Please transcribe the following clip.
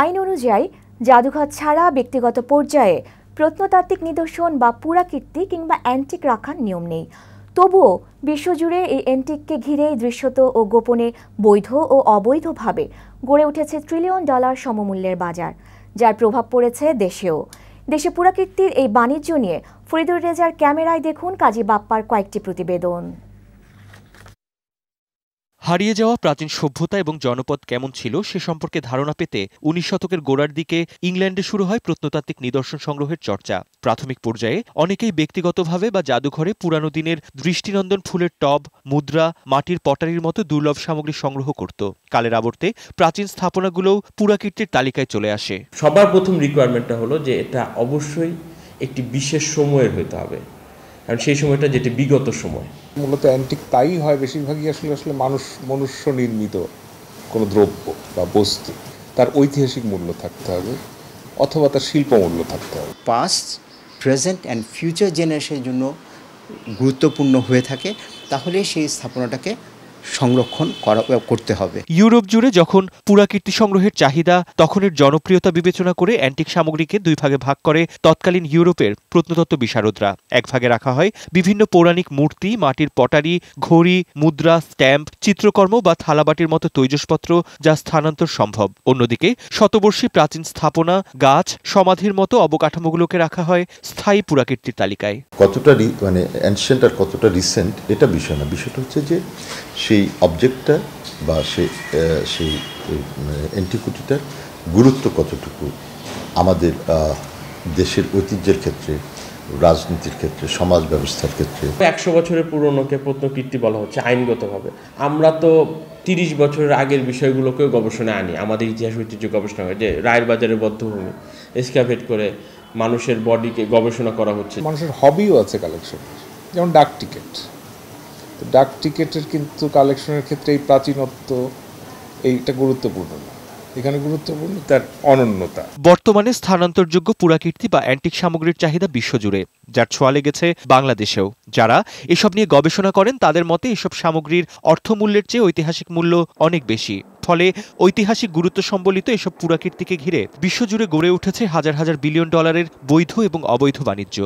আইন অনুযায়ী জাদুঘর ছাড়া ব্যক্তিগত পর্যায়ে প্রত্নতাত্ত্বিক নিদর্শন বা পুরাকীর্তি কিংবা অ্যান্টিক রাখার নিয়ম নেই তবুও বিশ্বজুড়ে এই অ্যান্টিককে ঘিরে দৃশ্যত ও গোপনে বৈধ ও অবৈধভাবে গড়ে উঠেছে ট্রিলিয়ন ডলার সমমূল্যের বাজার যার প্রভাব পড়েছে দেশেও দেশে পুরাকীর্তির এই বাণিজ্য নিয়ে ফরিদুর রেজার ক্যামেরায় দেখুন কাজী বাপ্পার কয়েকটি প্রতিবেদন হারিয়ে যাওয়া প্রাচীন সভ্যতা এবং জনপদ কেমন ছিল সে সম্পর্কে ধারণা পেতে উনিশ শতকের গোড়ার দিকে ইংল্যান্ডে শুরু হয় প্রত্নতাত্ত্বিক নিদর্শন সংগ্রহের চর্চা প্রাথমিক পর্যায়ে অনেকেই ব্যক্তিগতভাবে বা জাদুঘরে পুরানো দিনের দৃষ্টিনন্দন ফুলের টব মুদ্রা মাটির পটারির মতো দুর্লভ সামগ্রী সংগ্রহ করত কালের আবর্তে প্রাচীন স্থাপনাগুলোও পুরাকীর্তির তালিকায় চলে আসে সবার প্রথম রিকোয়ারমেন্টটা হলো যে এটা অবশ্যই একটি বিশেষ সময়ের হতে হবে কারণ সেই সময়টা যেটি বিগত সময় মূলত অ্যান্টিক তাই হয় বেশিরভাগই আসলে আসলে মানুষ মনুষ্য নির্মিত কোনো দ্রব্য বা বস্তু তার ঐতিহাসিক মূল্য থাকতে হবে অথবা তার শিল্প মূল্য থাকতে হবে পাস্ট প্রেজেন্ট অ্যান্ড ফিউচার জেনারেশনের জন্য গুরুত্বপূর্ণ হয়ে থাকে তাহলে সেই স্থাপনাটাকে সংরক্ষণ করা করতে হবে ইউরোপ জুড়ে যখন পুরাকীর্তি সংগ্রহের চাহিদা তখনের জনপ্রিয়তা বিবেচনা করে অ্যান্টিক সামগ্রীকে দুই ভাগে ভাগ করে তৎকালীন ইউরোপের প্রত্নতত্ত্ব বিশারদরা এক ভাগে রাখা হয় বিভিন্ন পৌরাণিক মূর্তি মাটির পটারি ঘড়ি মুদ্রা স্ট্যাম্প চিত্রকর্ম বা থালাবাটির মতো তৈজসপত্র যা স্থানান্তর সম্ভব অন্যদিকে শতবর্ষী প্রাচীন স্থাপনা গাছ সমাধির মতো অবকাঠামোগুলোকে রাখা হয় স্থায়ী পুরাকীর্তির তালিকায় কতটা মানে অ্যানশিয়েন্ট আর কতটা রিসেন্ট এটা বিষয় না বিষয়টা হচ্ছে যে সেই সেই অবজেক্টটা বা সে সেই অ্যান্টিকুটিটার গুরুত্ব কতটুকু আমাদের দেশের ঐতিহ্যের ক্ষেত্রে রাজনীতির ক্ষেত্রে সমাজ ব্যবস্থার ক্ষেত্রে একশো বছরের পুরনোকে প্রত্নকীর্তি বলা হচ্ছে আইনগতভাবে আমরা তো তিরিশ বছরের আগের বিষয়গুলোকেও গবেষণা আনি আমাদের ইতিহাস ঐতিহ্য গবেষণা হয় যে রায়ের বাজারে বদ্ধভূমি স্ক্যাভেট করে মানুষের বডিকে গবেষণা করা হচ্ছে মানুষের হবিও আছে কালেকশন যেমন ডাক টিকিট তো ডাক টিকেটের কিন্তু কালেকশনের ক্ষেত্রে এই প্রাচীনত্ব এইটা গুরুত্বপূর্ণ না এখানে গুরুত্বপূর্ণ তার অনন্যতা বর্তমানে স্থানান্তরযোগ্য পুরাকীর্তি বা অ্যান্টিক সামগ্রীর চাহিদা বিশ্বজুড়ে যার ছোঁয়া লেগেছে বাংলাদেশেও যারা এসব নিয়ে গবেষণা করেন তাদের মতে এসব সামগ্রীর অর্থমূল্যের চেয়ে ঐতিহাসিক মূল্য অনেক বেশি ফলে ঐতিহাসিক গুরুত্ব সম্বলিত এসব পুরাকীর্তিকে ঘিরে বিশ্বজুড়ে গড়ে উঠেছে হাজার হাজার বিলিয়ন ডলারের বৈধ এবং অবৈধ বাণিজ্য